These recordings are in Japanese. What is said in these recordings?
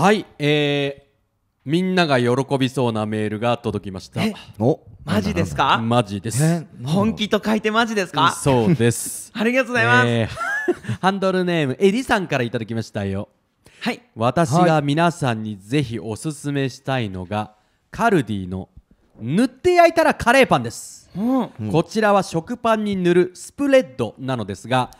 はい、えー、みんなが喜びそうなメールが届きましたおマジですかマジです本気と書いてマジですかそうです ありがとうございます、えー、ハンドルネームエリさんからいただきましたよはい私が皆さんにぜひおすすめしたいのがカルディの塗って焼いたらカレーパンです、うん、こちらは食パンに塗るスプレッドなのですが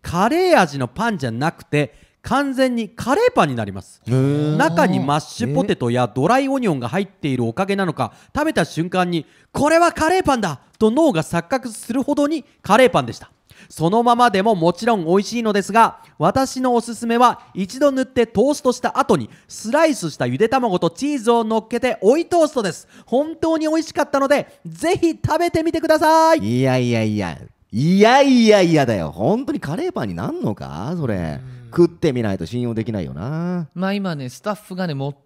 カレー味のパンじゃなくて完全にカレーパンになります中にマッシュポテトやドライオニオンが入っているおかげなのか食べた瞬間にこれはカレーパンだと脳が錯覚するほどにカレーパンでしたそのままでももちろん美味しいのですが私のおすすめは一度塗ってトーストした後にスライスしたゆで卵とチーズをのっけて追いトーストです本当に美味しかったのでぜひ食べてみてくださいいやいやいやいやいやいやだよ本当にカレーパンになんのかそれ、うん食ってみないと信用できないよなまあ今ねスタッフがね持っ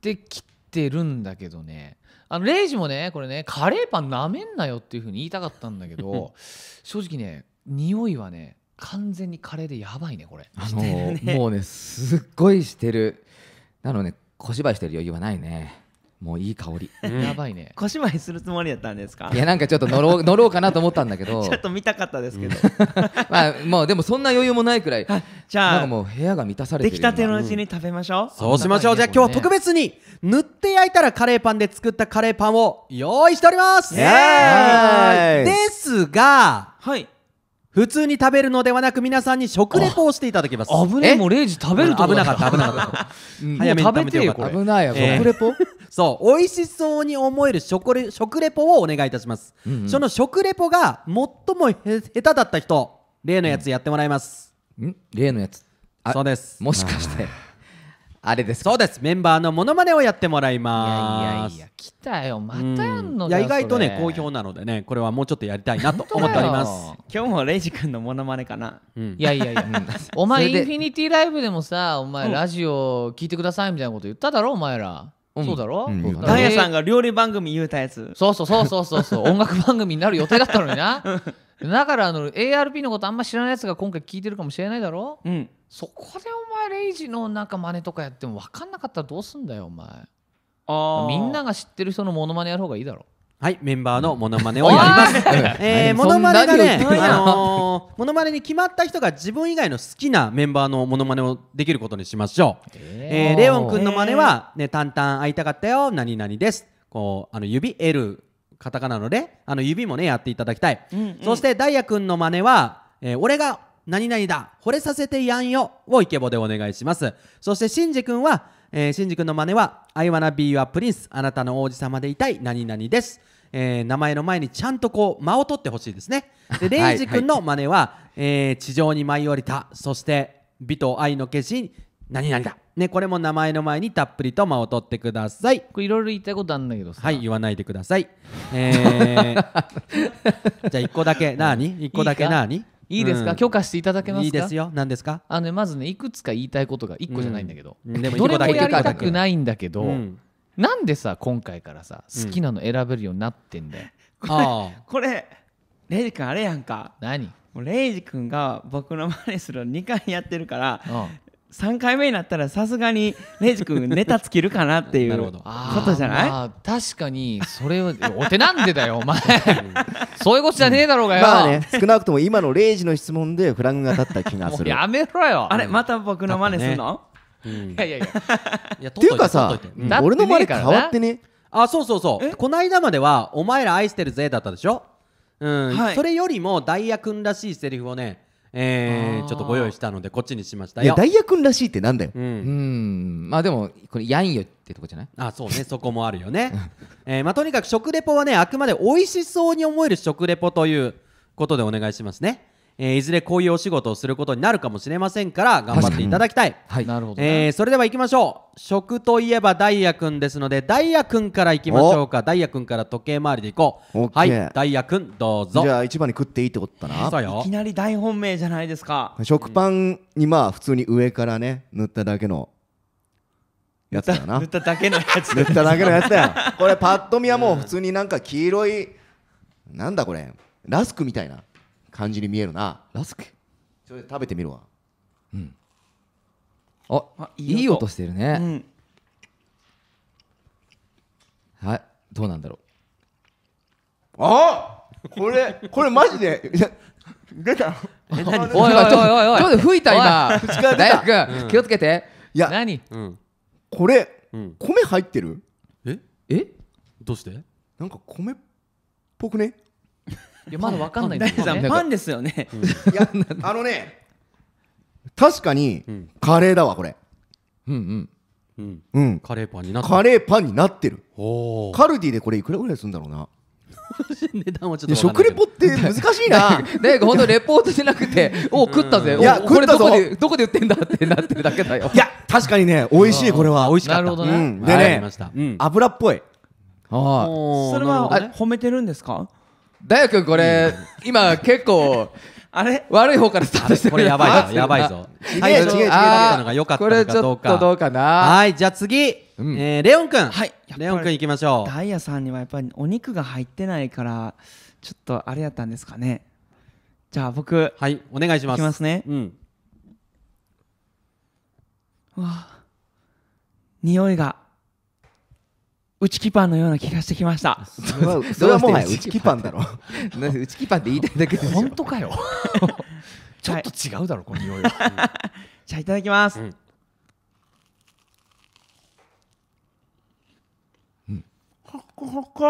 てきてるんだけどねあのレイジもねこれねカレーパンなめんなよっていうふうに言いたかったんだけど 正直ね匂いはね完全にカレーでやばいねこれあのー、もうねすっごいしてるなのね小芝居してる余裕はないねもういい香り、やばいね小芝居するつもりやったんですかいやなんかちょっと乗ろう 乗ろうかなと思ったんだけど ちょっと見たかったですけど、まあもうでもそんな余裕もないくらいじゃあなんかもう部屋が満たされてる出来たてのうちに食べましょう、そうしましょうじゃあ今日は特別に塗って焼いたらカレーパンで作ったカレーパンを用意しておりますですがはい普通に食べるのではなく皆さんに食レポをしていただきます危ねえもう0時食べるとこ危なかった危なかった 早めに食べてよこれ危ないよ、食レポ そう美味しそうに思える食レ食レポをお願いいたします、うんうん、その食レポが最もへ下手だった人例のやつやってもらいます、うん、例のやつそうですもしかしてあれですそうですメンバーのものまねをやってもらいますいやいやいや来たよまたやんのいや意外とね好評なのでねこれはもうちょっとやりたいなと思っております今日もレイジ君のものまねかなうんいやいやいやお前インフィニティライブでもさお前ラジオ聞いてくださいみたいなこと言っただろお前ら、そうだろ、うだイヤさんが料理番組言うたやつそうそうそうそうそうそう 音楽番組になる予定だったのになだからあの ARP のことあんま知らないやつが今回聞いてるかもしれないだろうんそこでお川レイジのなんか真似とかやっても分かんなかったらどうすんだよお前あみんなが知ってる人のモノマネやる方がいいだろはい、メンバーのモノマネをやります。えー、モノマネがね、あのー、モノマネに決まった人が自分以外の好きなメンバーのモノマネをできることにしましょう。ええーレオン君の真似は、ね、淡々会いたかったよ、何々です。こう、あの、指 L、カタカナので、あの、指もね、やっていただきたい。そして、ダイヤ君の真似は、えー俺が何々だ、惚れさせてやんよをイケボでお願いします。そして、しんじ君は、えー、しんじ君の真似は、I wanna be your prince、あなたの王子様でいたい、何々です。えー、名前の前にちゃんとこう間を取ってほしいですね。で、レイジ君の真似は、ははい、えー、地上に舞い降りた、そして美と愛の化身、何々だ。ね、これも名前の前にたっぷりと間を取ってください。これいろいろ言いたいことあるんだけどさ。はい、言わないでください。えー、じゃあ一個だけ、なに一個だけなにいいですか、うん許可していただけますかいいですよ何ですかあのねまずねいくつか言いたいことが1個じゃないんだけど、でどれもやりたくないんだけど、なんでさ今回からさ好きなの選べるようになってんだよ、ああこれレイジ君あれやんか何レイジ君が僕のマネするの2回やってるからうん3回目になったらさすがにレイジ君ネタ尽きるかなっていうことじゃない、まあ、確かにそれはお手なんでだよお前そういうことじゃねえだろうがよ、まあね、少なくとも今のレイジの質問でフラグが立った気がするやめろよあれまた僕の真似するの、ねうん、いやいやいやいやっていうかさ、うん、俺の真似変わってねあそうそうそうこの間までは「お前ら愛してるぜ」だったでしょうん、はい、それよりもダイヤ君らしいセリフをねえー、ちょっとご用意したのでこっちにしましたいやよ。ダイヤ君らしいってなんだよ、うんうんまあでもこれやんよってとこじゃないあそうねそこもあるよね、えーまあ、とにかく食レポはねあくまで美味しそうに思える食レポということでお願いしますねえー、いずれこういうお仕事をすることになるかもしれませんから頑張っていただきたい、はい、なるほど、ね、えー、それでは行きましょう食といえばダイヤくんですのでダイヤくんから行きましょうかダイヤくんから時計回りでいこうはいダイヤくんどうぞじゃあ一番に食っていいってことだなそういきなり大本命じゃないですか食パンにまあ普通に上からね塗っただけのやつだな塗っただけのやつ塗っただけのやつだよ これパッと見はもう普通になんか黄色い、なんだこれラスクみたいな感じに見えるなラスクそれ食べてみるわうんあいい音してるね、うん、はいどうなんだろうあこれこれマジで 出たおいおいおいおいちょっと吹いた今大福、うん、気をつけていや何、うん、これ、うん、米入ってるええどうしてなんか米っぽくねいやまだわかんないんパンですよね、あのね確かにカレーだわこれうんうん、カレーパンになってるカレーパンになってるカルディでこれいくらぐらいするんだろうな 値段はちょっと食レポって 難しいな大本当レポートじゃなくてお食ったぜいやこれどこでどこで売ってんだってなってるだけだよいや確かにね美味しいこれは美味しかったなるほどね、うん、でね、油っぽいはいそれは、褒めてるんですか大くんこれ、今結構、あれ悪い方からスタートしてるこれやばいぞ、やばいぞ。はい、違う違う。たのが良かったのかどうか。これちょっとどうかな。はい、じゃあ次。うん、えー、レオン君はい。レオン君いきましょう。ダイヤさんにはやっぱりお肉が入ってないから、ちょっとあれやったんですかね。じゃあ僕。はい、お願いします。いきますね。うん。わあ。匂いが打ちきパンのような気がしてきました。それはもはや打ちきパンだろ。なんで打ちきパンって言いたいだけでしょ。本当かよ。ちょっと違うだろ、この匂いは。じゃあいただきます。うん。ハクハク。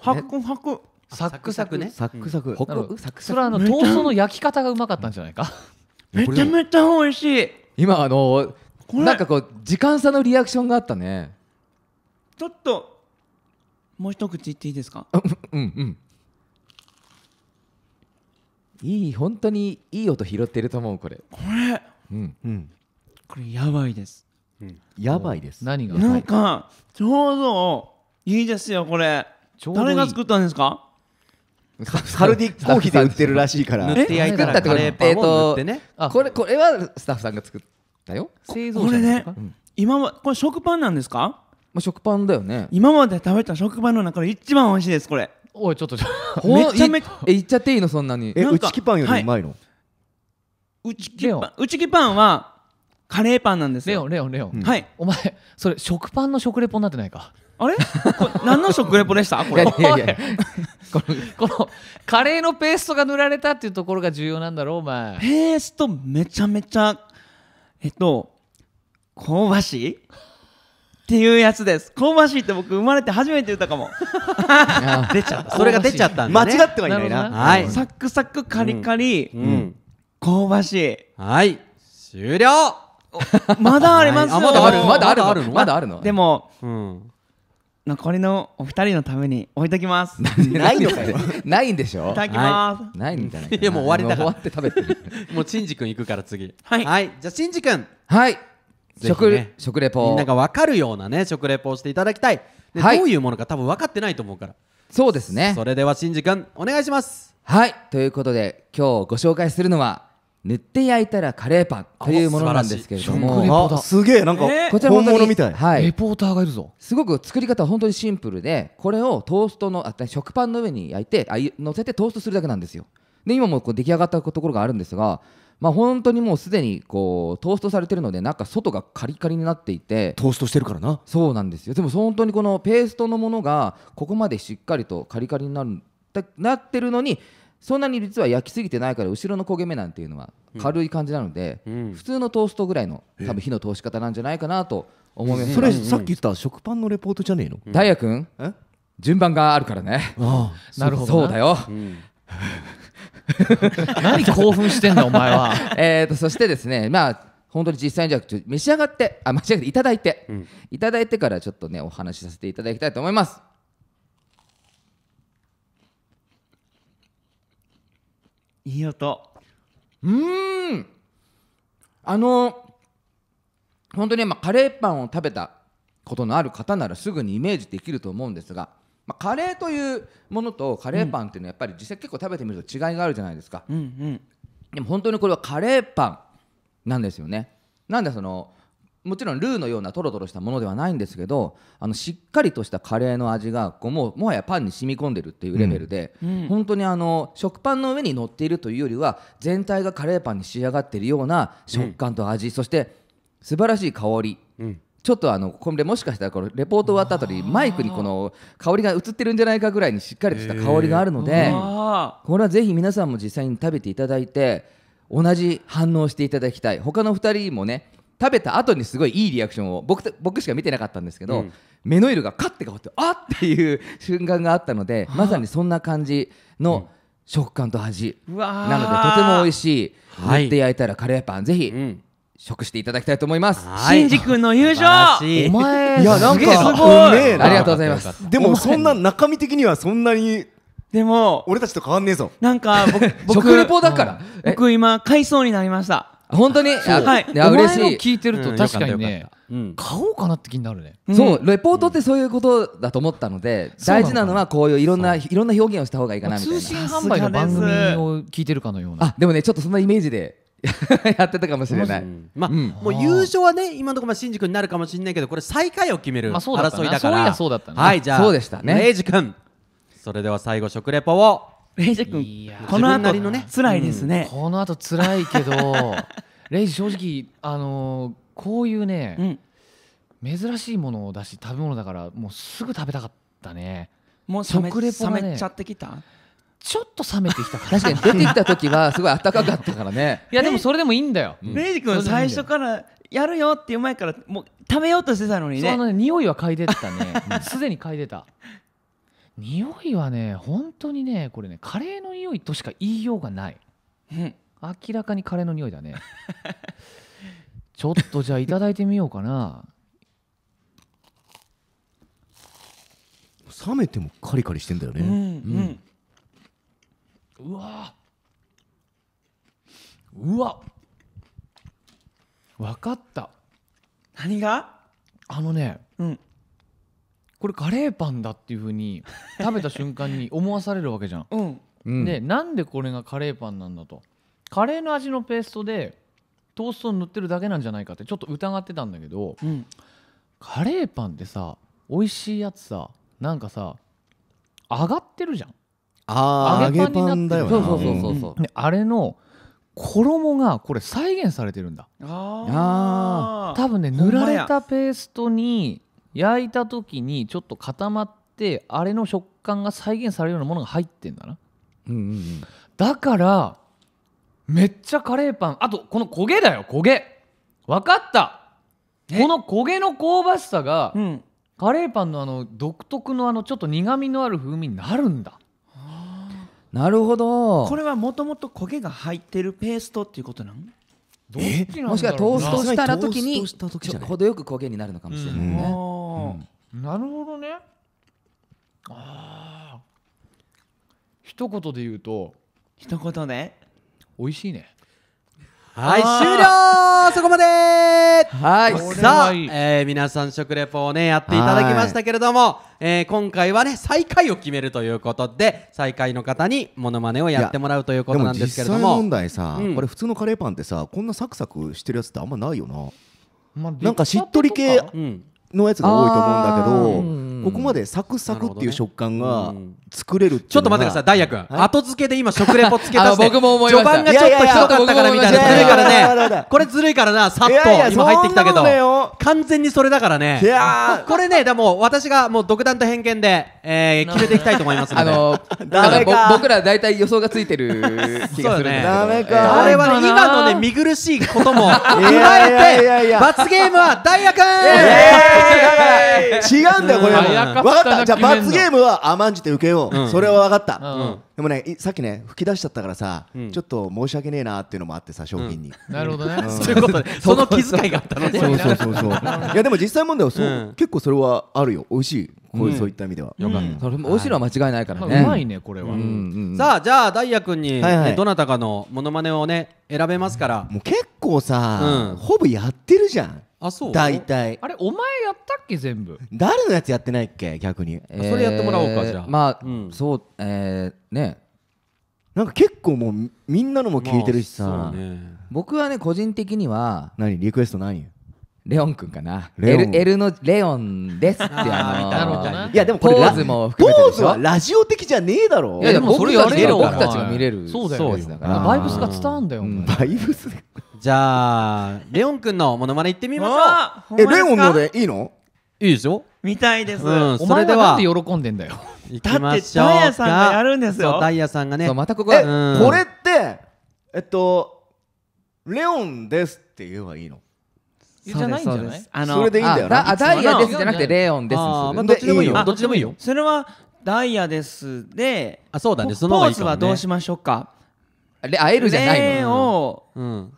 ハクハク。サクサクね。サクサク。ホクサク。それはあのトーストの焼き方がうまかったんじゃないか。めちゃめちゃ美味しい。今あのなんかこう時間差のリアクションがあったね。ちょっともう一口いっていいですかうんうんいい本当にいい音拾ってると思うこれこれうんうんこれやばいです、やばいです何がなんかちょうどいいですよこれちょうどいい誰が作ったんですかカルディコーヒーで売ってるらしいから 塗って焼いたらカレーパンを塗ってねこれこれはスタッフさんが作ったよ製造者これねうん今はこれ食パンなんですかまあ、食パンだよね今まで食べた食パンの中で一番美味しいですこれおいちょっとめちゃめちゃえ言っちゃっていいのそんなにえうちきパンよりうまいの、はい、うちパパンはカレーパンなんですレオンレオンレオン、はいお前それ食パンの食レポになってないかあれこれ何の食レポでした これいやいやいやこのこのカレーのペーストが塗られたっていうところが重要なんだろうお前ペーストめちゃめちゃえっと香ばしいっていうやつです香ばしいって僕生まれて初めて言ったかも 出ちゃったそれが出ちゃったんだ、ね、間違ってはいないな、ね、はい、サクサクカリカリ、うんうん、香ばしいはい終了まだありますよ、まだあるまだあるまだあるのまだあるのでも、うん、残りのお二人のために置いときます ないのかよ ないんでしょいただきます、はい、ないんじゃないいやもう終わりだ終わって食べてるもうちンジ君行くから次はい、はい、じゃあちん君。はい食、食レポみんなが分かるようなね食レポをしていただきたい、はい、どういうものか多分分かってないと思うからそうですねそれではしんじ君お願いしますはいということで今日ご紹介するのは塗って焼いたらカレーパンというものなんですけれどもすげえなんか、えー、こちら本物みたい、はい、レポーターがいるぞすごく作り方は本当にシンプルでこれをトーストのあ食パンの上に焼いてあ乗せてトーストするだけなんですよで今もこう出来上がったところがあるんですがまあ、本当にもうすでにこうトーストされてるので中外がカリカリになっていてトーストしてるからなそうなんですよでも本当にこのペーストのものがここまでしっかりとカリカリになるなってるのにそんなに実は焼きすぎてないから後ろの焦げ目なんていうのは軽い感じなので、うん普通のトーストぐらいの多分火の通し方なんじゃないかなと思いますそれさっき言った食パンのレポートじゃねえのダ大也君順番があるからねああなるほどそうだよ、うん 何興奮してんだお前は。えとそしてですねまあ本当に実際にじゃて、召し上がってあ召し上がっていただいて、うん、いただいてからちょっとねお話しさせていただきたいと思います。いい音。うんあの本当にまあカレーパンを食べたことのある方ならすぐにイメージできると思うんですがまあ、カレーというものとカレーパンっていうのはやっぱり実際結構食べてみると違いがあるじゃないですか、うんうん、でも本当にこれはカレーパンなんですよねなんでそのもちろんルーのようなとろとろしたものではないんですけどあのしっかりとしたカレーの味がこうもうもはやパンに染み込んでるっていうレベルで、うんうん、本当にあの食パンの上に乗っているというよりは全体がカレーパンに仕上がっているような食感と味、うん、そして素晴らしい香り、うん、ちょっとあのこれもしかしたらこのレポート終わった後にマイクにこの香りが移ってるんじゃないかぐらいにしっかりとした香りがあるのでこれはぜひ皆さんも実際に食べていただいて同じ反応していただきたい他の2人もね食べた後にすごいいいリアクションを僕僕しか見てなかったんですけど、うん、目の色がカッて変わってあっていう瞬間があったのでまさにそんな感じの食感と味、なのでとても美味しい、はい、塗って焼いたらカレーパンぜひ、うん食していただきたいと思います。シン新次君の優勝。お前いやなんかすごいねえなありがとうございます。でもそんな中身的にはそんなにでも俺たちと変わんねえぞなんか僕 僕食レポだから。僕今買いそうになりました。本当にあはいやお嬉前し聞いてると確かにうんね買おうかなって気になるねそう、レポートってそういうことだと思ったので、大事なのはこういういろんないろんな表現をした方がいいかなみたい通信販売の番組を聞いてるかのようなあでもねちょっとそんなイメージで やってたかもしれない、まあ、うん、もう優勝はね今のところ新君になるかもしれないけどこれ最下位を決める争いだから、まあ、そうだったねはいじゃあそうでしたねレイ君それでは最後食レポをレイ君このりのね辛いですね、うん、この後辛いけど レイジ正直あのー、こういうね、うん、珍しいものだし食べ物だからもうすぐ食べたかったねもう食レポ、ね、冷めちゃってきたちょっと冷めてきた確かに出てきた時はすごい暖かかったからねいやでもそれでもいいんだよレイジ君最初からやるよっていう前からもう食べようとしてたのにねそのね匂いは嗅いでたねすでに嗅いでた匂いはね本当にねこれねカレーの匂いとしか言いようがない、うん、明らかにカレーの匂いだねちょっとじゃあ頂いてみようかな冷めてもカリカリしてんだよね、うん、うんがあのね、うん、これカレーパンだっていうふうに 食べた瞬間に思わされるわけじゃん。うん、でなんでこれがカレーパンなんだとカレーの味のペーストでトーストを塗ってるだけなんじゃないかってちょっと疑ってたんだけど、うん、カレーパンってさ美味しいやつさなんかさ上がってるじゃん。あ揚げパンになってるそうそうそうそう、うん、あれの衣がこれ再現されてるんだああ多分ね塗られたペーストに焼いた時にちょっと固まってあれの食感が再現されるようなものが入ってんだな、うんうんうん、だからめっちゃカレーパンあとこの焦げだよ焦げ分かったこの焦げの香ばしさが、うん、カレーパンのあの独特のあのちょっと苦みのある風味になるんだなるほどこれはもともと焦げが入ってるペーストっていうことなんどもしくはトーストしたら時に程よく焦げになるのかもしれないね、なるほどねああ一言で言うと一言ね美味しいねはい、終了そこまではい、さあ、えー皆さん食レポをね、やっていただきましたけれども、えー今回はね、最下位を決めるということで、最下位の方にモノマネをやってもらうということなんですけれどでも実際問題さ、うんこれ普通のカレーパンってさこんなサクサクしてるやつってあんまないよなまあなんかしっとり系のやつが多いと思うんだけど、ここまでサクサクっていう食感が作れるちょっと待ってください、大イ君、後付けで今、食レポつけたし僕も思いま序盤がちょっとひどかったからみたいな、ずるいからね、これずるいからな、さっと今入ってきたけど、完全にそれだからね、これね、でも私がもう独断と偏見で、え決めていきたいと思いますので、あの僕ら大体予想がついてる気がするね、あれはね、今のね、見苦しいことも 踏まえて、罰ゲームはダイ君違うんだよ、これ、分かった、じゃあ罰ゲームは甘んじて受けよう。ど、それは分かった、でもねさっきね吹き出しちゃったからさ、ちょっと申し訳ねえなっていうのもあってさ商品に、なるほどね、そういうことで その気遣いがあったのねそうそうそうそういやでも実際問題はそう、結構それはあるよ美味しいこうそういった意味では、よかったそれも美味しいのは間違いないからね、うまいねこれは、さあじゃあダイヤ君に、どなたかのものまねをね選べますからもう結構さ、ほぼやってるじゃんあそう大体あれお前やったっけ全部誰のやつやってないっけ逆に、えーそれやってもらおうかじゃあまあ、うんそうえーねなんか結構もうみんなのも聞いてるしさ、まあね僕はね個人的には何リクエスト何いレオンくんかなレオン L, L のレオンですってあのーないやでもこれポーズも含めてポーズはラジオ的じゃねえだろいやでも僕それやたれちるが僕たちが見れるそうだよね、だからバイブスが伝わるんだよ、バイブスでじゃあレオンくんのモノマネ行ってみましょうえレオンのでいいのいいでしょみたいです、うん、それではなんで喜んでんだよ行きましょうダイヤさんがやるんですよダイヤさんがねまたここ、うん、これってえっとレオンですって言えばいいのじゃないんじゃないあのそれでいいんだよなあダイヤですじゃなくてレオンですあ、まあ、どっちでもいいよどっちでもいいよそれはダイヤですであそうだねそのポーズはどうしましょうかで会えるじゃないの。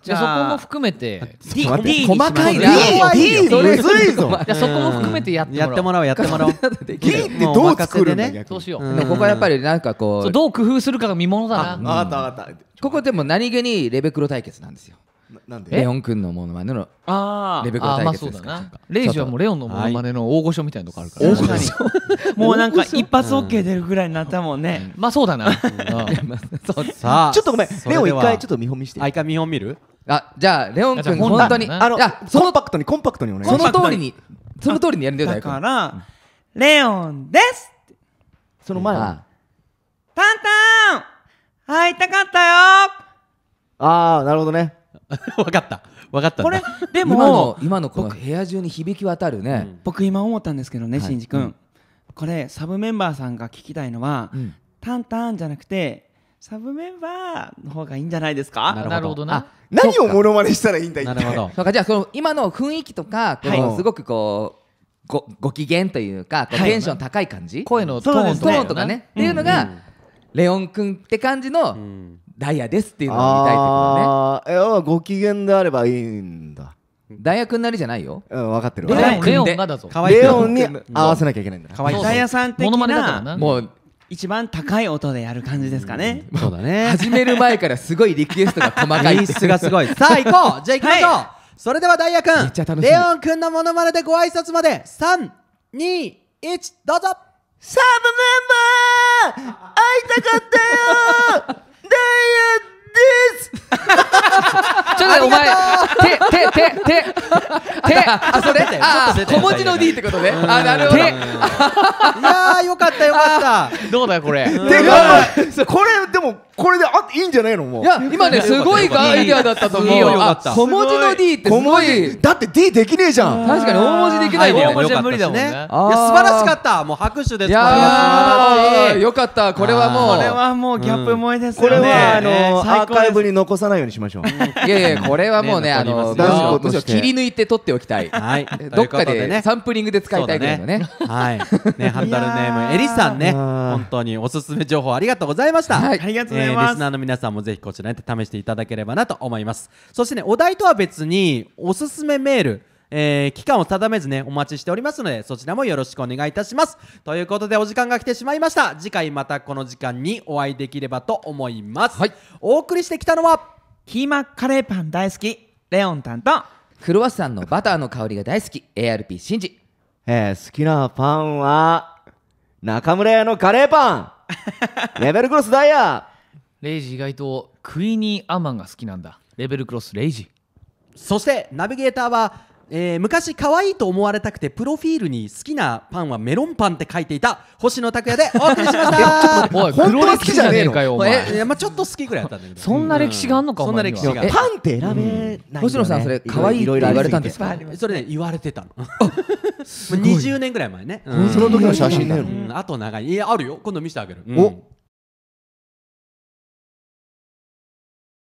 じゃそこも含めて D, 細かいな。D それむずいじゃそこも含めてやってもらおう。ってもらおうやってもらおう。D ってどう作るんだうしよう。もここはやっぱりなんかこううどう工夫するかが見ものだな。あったった。ここでも何気にレベクロ対決なんですよ。なんでレオン君のモノマネのレベコ対決ですか,、レイジはもうレオンのモノマネの大御所みたいなとこあるから、もうなんか一発 OK 出るぐらいになったもんね、まあそうだな、ちょっとごめんレオン一回ちょっと見本見してあ一回見本見るあじゃあレオン君本当にあのコンパクトにコンパクトにお願いしますその通りにその通りにやるんだよだから、レオンですその前は、タンタン会いたかったよああなるほどね分 かった分かったこれでも今の今のこの部屋中に響き渡るね、うん、僕今思ったんですけどね、しんじ君、これサブメンバーさんが聞きたいのは、うん、タンタンじゃなくてサブメンバーの方がいいんじゃないですかなるほどな何をモノマネしたらいいんだなるほど そうかじゃあの今の雰囲気とか、すごくこう、ごご機嫌というかこう、テンション高い感じ、声のトーンとかね、っていうのが、レオン君って感じの、うん、ダイヤですっていうのを見たいってことねああご機嫌であればいいんだダイヤくんなりじゃないよ。うん、分かってる。レオンレオンがだぞ。レオンに合わせなきゃいけないんだ。かわい。ダイヤさん的なもう一番高い音でやる感じですかね。そうだね。始める前からすごいリクエストが細かい。演がすごい。さあ行こう。じゃあ行きましょう。はい、それではダイヤくん、レオンくんのものまねでご挨拶まで三二一どうぞ。サブメンバー会いたかったよ。前お前手手手手あそれあ小文字の D ってことねあなるほどいやよかったよかったどうだこれこれでもこれであいいんじゃないのもういや今ねすごいアイディアだったと思うよ小文字の D ってすごいだって D できねえじゃん確かに大文字できないもん大文字は無理だもねいや素晴らしかったもう拍手ですいやよかったこれはもうこれはもうギャップ萌えですこれはあのアーカイブに残さないようにしましょう いやいやこれはもうね あのむしろ切り抜いて取っておきたい どっかでサンプリングで使いたいけどねはいねハンダルネームエリさんね本当におすすめ情報ありがとうございましたありがとうございましえー、リスナーの皆さんもぜひこちらで試していただければなと思いますそしてねお題とは別におすすめメールえー、期間を定めずね、お待ちしておりますので、そちらもよろしくお願いいたします。ということで、お時間が来てしまいました。次回またこの時間にお会いできればと思います。はい、お送りしてきたのは、キーマカレーパン大好き、レオンタンクロワッサンのバターの香りが大好き、ARP シンジ。えー、好きなパンは、中村屋のカレーパン レベルクロスダイヤレイジ意外とクイニー・アマンが好きなんだレベルクロスレイジそしてナビゲーターは、えー、昔可愛いと思われたくてプロフィールに好きなパンはメロンパンって書いていた星野拓也でお送りしました 本当は好きじゃねえのかよお前まあ、ちょっと好きぐらいだったんだけどそんな歴史があんのか、そんな歴史がパンって選べない、ねうん、星野さんそれ可愛いって言われたんですかそれね言われてたの20 年ぐらい前ね、うん、その時の写真だ、うん、あと長いいやあるよ今度見せてあげる、お